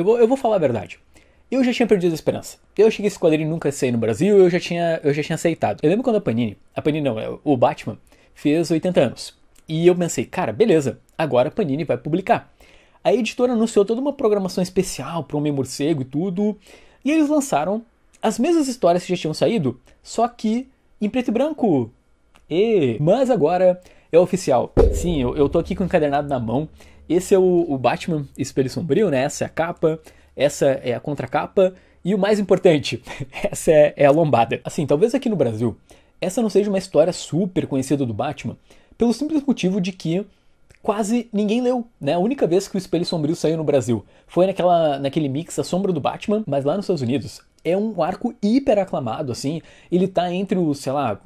Eu vou, eu vou falar a verdade. Eu já tinha perdido a esperança. Eu achei que esse quadrinho nunca sair no Brasil, eu já tinha, eu já tinha aceitado. Eu lembro quando a Panini, a Panini não, é, o Batman, fez 80 anos. E eu pensei, cara, beleza, agora a Panini vai publicar. A editora anunciou toda uma programação especial para o Homem Morcego e tudo, e eles lançaram as mesmas histórias que já tinham saído, só que em preto e branco. E, mas agora é oficial. Sim, eu, eu tô aqui com o encadernado na mão esse é o, o Batman Espelho Sombrio, né? Essa é a capa, essa é a contracapa. E o mais importante, essa é, é a lombada. Assim, talvez aqui no Brasil, essa não seja uma história super conhecida do Batman, pelo simples motivo de que quase ninguém leu, né? A única vez que o Espelho Sombrio saiu no Brasil foi naquela, naquele mix A Sombra do Batman, mas lá nos Estados Unidos é um arco hiper aclamado, assim. Ele tá entre os, sei lá,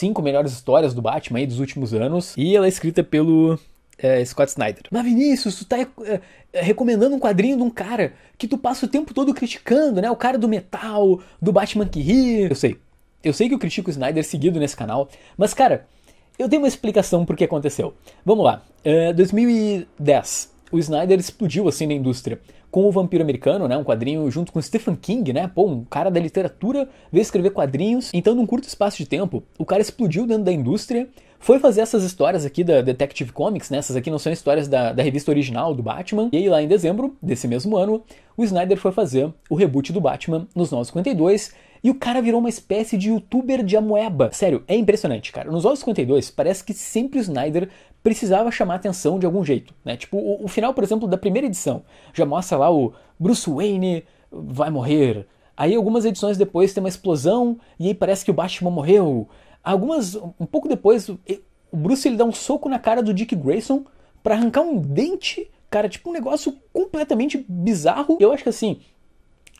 cinco melhores histórias do Batman aí dos últimos anos. E ela é escrita pelo é, Scott Snyder. Mas Vinícius, tu tá é, é, recomendando um quadrinho de um cara que tu passa o tempo todo criticando, né? O cara do metal, do Batman que ri. Eu sei. Eu sei que eu critico o Snyder seguido nesse canal, mas cara, eu tenho uma explicação por que aconteceu. Vamos lá. 2010, o Snyder explodiu assim na indústria com o Vampiro Americano, né? Um quadrinho junto com Stephen King, né? Pô, um cara da literatura veio escrever quadrinhos. Então, num curto espaço de tempo, o cara explodiu dentro da indústria foi fazer essas histórias aqui da Detective Comics, né? Essas aqui não são histórias da, da revista original do Batman. E aí, lá em dezembro desse mesmo ano, o Snyder foi fazer o reboot do Batman nos 952. E o cara virou uma espécie de youtuber de amoeba. Sério, é impressionante, cara. Nos anos 52, parece que sempre o Snyder precisava chamar atenção de algum jeito, né? Tipo, o, o final, por exemplo, da primeira edição, já mostra lá o Bruce Wayne vai morrer. Aí algumas edições depois tem uma explosão e aí parece que o Batman morreu. Algumas, um pouco depois, o Bruce ele dá um soco na cara do Dick Grayson para arrancar um dente, cara, tipo um negócio completamente bizarro. Eu acho que assim,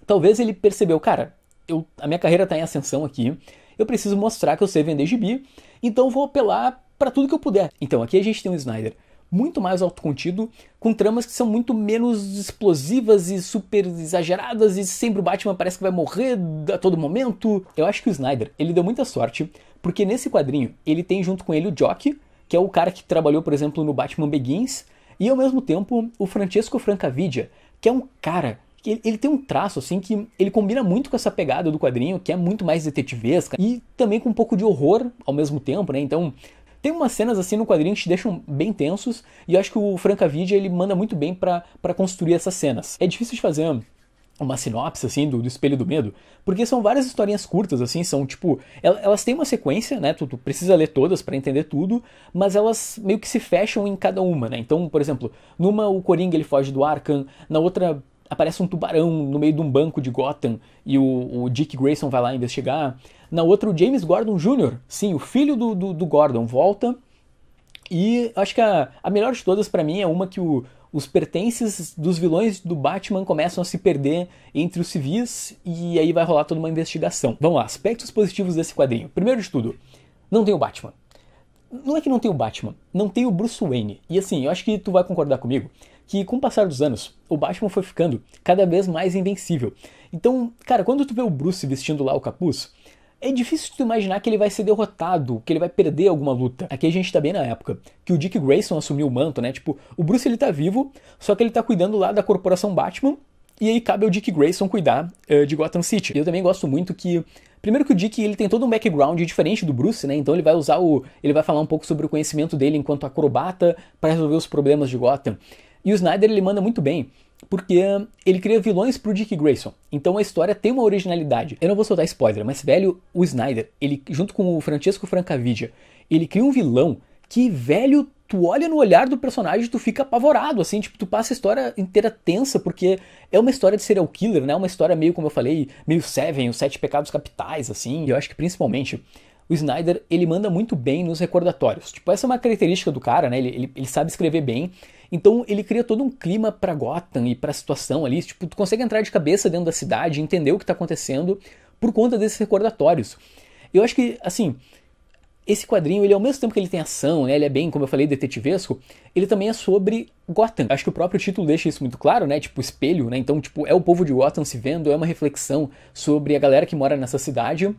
talvez ele percebeu, cara, eu, a minha carreira tá em ascensão aqui, eu preciso mostrar que eu sei vender gibi, então vou apelar para tudo que eu puder. Então aqui a gente tem um Snyder muito mais autocontido, com tramas que são muito menos explosivas e super exageradas e sempre o Batman parece que vai morrer a todo momento. Eu acho que o Snyder, ele deu muita sorte porque nesse quadrinho, ele tem junto com ele o Jock, que é o cara que trabalhou, por exemplo, no Batman Begins, e ao mesmo tempo o Francesco Francavidia, que é um cara que ele tem um traço assim que ele combina muito com essa pegada do quadrinho, que é muito mais detetivesca e também com um pouco de horror ao mesmo tempo, né? Então, tem umas cenas assim no quadrinho que te deixam bem tensos e eu acho que o Francavidia ele manda muito bem para construir essas cenas. É difícil de fazer uma sinopse, assim, do, do, Espelho do Medo, porque são várias historinhas curtas, assim, são tipo. Elas têm uma sequência, né? Tu, tu precisa ler todas para entender tudo, mas elas meio que se fecham em cada uma, né? Então, por exemplo, numa o Coringa ele foge do Arkham, na outra aparece um tubarão no meio de um banco de Gotham e o, o Dick Grayson vai lá investigar. Na outra, o James Gordon Jr., sim, o filho do, do, do Gordon, volta. E acho que a, a melhor de todas para mim é uma que o os pertences dos vilões do Batman começam a se perder entre os civis e aí vai rolar toda uma investigação. Vamos lá, aspectos positivos desse quadrinho. Primeiro de tudo, não tem o Batman. Não é que não tem o Batman, não tem o Bruce Wayne. E assim, eu acho que tu vai concordar comigo que com o passar dos anos, o Batman foi ficando cada vez mais invencível. Então, cara, quando tu vê o Bruce vestindo lá o capuz, é difícil tu imaginar que ele vai ser derrotado, que ele vai perder alguma luta. Aqui a gente tá bem na época que o Dick Grayson assumiu o manto, né? Tipo, o Bruce ele tá vivo, só que ele tá cuidando lá da corporação Batman. E aí cabe ao Dick Grayson cuidar uh, de Gotham City. Eu também gosto muito que Primeiro que o Dick ele tem todo um background diferente do Bruce, né? Então ele vai usar o, ele vai falar um pouco sobre o conhecimento dele enquanto acrobata para resolver os problemas de Gotham. E o Snyder ele manda muito bem porque ele cria vilões pro Dick Grayson. Então a história tem uma originalidade. Eu não vou soltar spoiler, mas velho, o Snyder, ele junto com o Francesco Francavidia, ele cria um vilão que velho tu olha no olhar do personagem tu fica apavorado, assim, tipo, tu passa a história inteira tensa, porque é uma história de serial killer, né? Uma história meio, como eu falei, meio Seven, os Sete Pecados Capitais, assim. E eu acho que principalmente o Snyder, ele manda muito bem nos recordatórios. Tipo, essa é uma característica do cara, né? Ele, ele, ele sabe escrever bem então ele cria todo um clima para Gotham e para a situação ali, tipo, tu consegue entrar de cabeça dentro da cidade, entender o que está acontecendo por conta desses recordatórios. Eu acho que, assim, esse quadrinho, ele ao mesmo tempo que ele tem ação, né, ele é bem, como eu falei, detetivesco, ele também é sobre Gotham. Acho que o próprio título deixa isso muito claro, né, tipo espelho, né, então tipo é o povo de Gotham se vendo, é uma reflexão sobre a galera que mora nessa cidade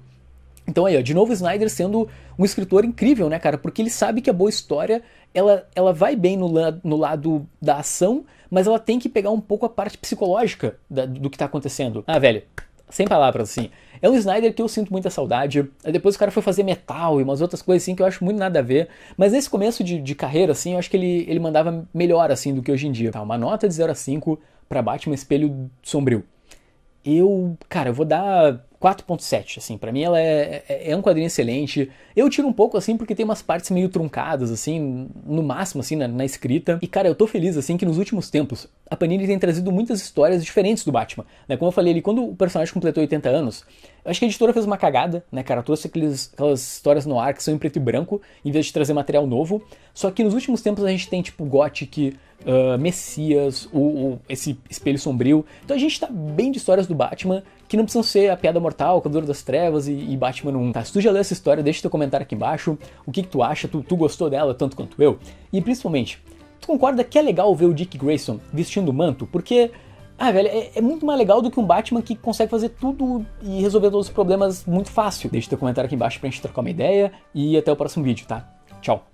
então aí, ó, de novo Snyder sendo um escritor incrível, né, cara? Porque ele sabe que a boa história, ela, ela vai bem no, la, no lado da ação, mas ela tem que pegar um pouco a parte psicológica da, do que tá acontecendo. Ah, velho, sem palavras, assim. É um Snyder que eu sinto muita saudade. Aí depois o cara foi fazer metal e umas outras coisas assim que eu acho muito nada a ver. Mas nesse começo de, de carreira, assim, eu acho que ele, ele mandava melhor, assim, do que hoje em dia. Tá, uma nota de 0 a 5 pra Batman Espelho Sombrio eu, cara, eu vou dar 4.7, assim, para mim ela é, é, é, um quadrinho excelente. Eu tiro um pouco, assim, porque tem umas partes meio truncadas, assim, no máximo, assim, na, na, escrita. E, cara, eu tô feliz, assim, que nos últimos tempos a Panini tem trazido muitas histórias diferentes do Batman, né? Como eu falei ali, quando o personagem completou 80 anos, eu acho que a editora fez uma cagada, né, cara? Trouxe aqueles, aquelas histórias no ar que são em preto e branco, em vez de trazer material novo. Só que nos últimos tempos a gente tem, tipo, Gothic, uh, Messias, o, o, esse Espelho Sombrio. Então a gente tá bem de histórias do Batman, que não precisam ser a Piada Mortal, o Cavaleiro das Trevas e, e, Batman 1. Tá, se tu já leu essa história, deixa teu comentário aqui embaixo. O que, que tu acha? Tu, tu gostou dela tanto quanto eu? E principalmente, tu concorda que é legal ver o Dick Grayson vestindo o manto? Porque... Ah, velho, é, é, muito mais legal do que um Batman que consegue fazer tudo e resolver todos os problemas muito fácil. Deixa teu comentário aqui embaixo pra gente trocar uma ideia e até o próximo vídeo, tá? Tchau!